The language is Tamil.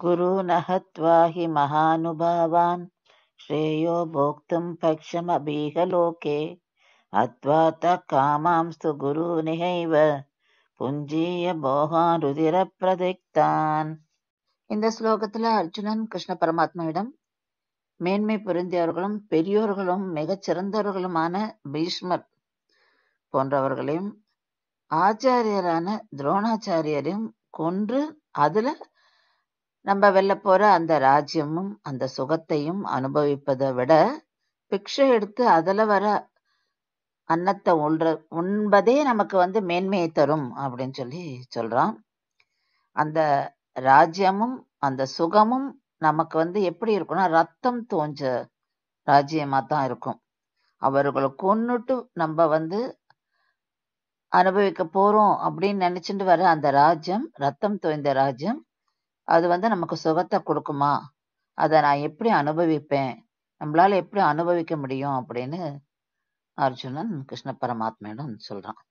कुरु नः त्वाहि महानुभावान् श्रेयो அபீகலோகே पक्षमबीहलोके अत्वात குரு நிகைவ புஞ்சீய போகாருதிர பிரதிக்தான் இந்த ஸ்லோகத்துல அர்ஜுனன் கிருஷ்ண பரமாத்மாவிடம் மேன்மை புரிந்தியவர்களும் பெரியோர்களும் மிகச் சிறந்தவர்களுமான பீஷ்மர் போன்றவர்களையும் ஆச்சாரியரான துரோணாச்சாரியரையும் கொன்று அதுல நம்ம போற அந்த ராஜ்யமும் அந்த சுகத்தையும் அனுபவிப்பதை விட பிக்ஷை எடுத்து அதில் வர அன்னத்தை உண்ற உண்பதே நமக்கு வந்து மேன்மையை தரும் அப்படின்னு சொல்லி சொல்கிறான் அந்த ராஜ்யமும் அந்த சுகமும் நமக்கு வந்து எப்படி இருக்கும்னா ரத்தம் தோஞ்ச ராஜ்யமா தான் இருக்கும் அவர்களை கொன்னுட்டு நம்ம வந்து அனுபவிக்க போகிறோம் அப்படின்னு நினச்சிட்டு வர அந்த ராஜ்யம் ரத்தம் தோய்ந்த ராஜ்யம் அது வந்து நமக்கு சுகத்தை கொடுக்குமா அதை நான் எப்படி அனுபவிப்பேன் நம்மளால எப்படி அனுபவிக்க முடியும் அப்படின்னு அர்ஜுனன் கிருஷ்ண பரமாத்மையிடம் சொல்றான்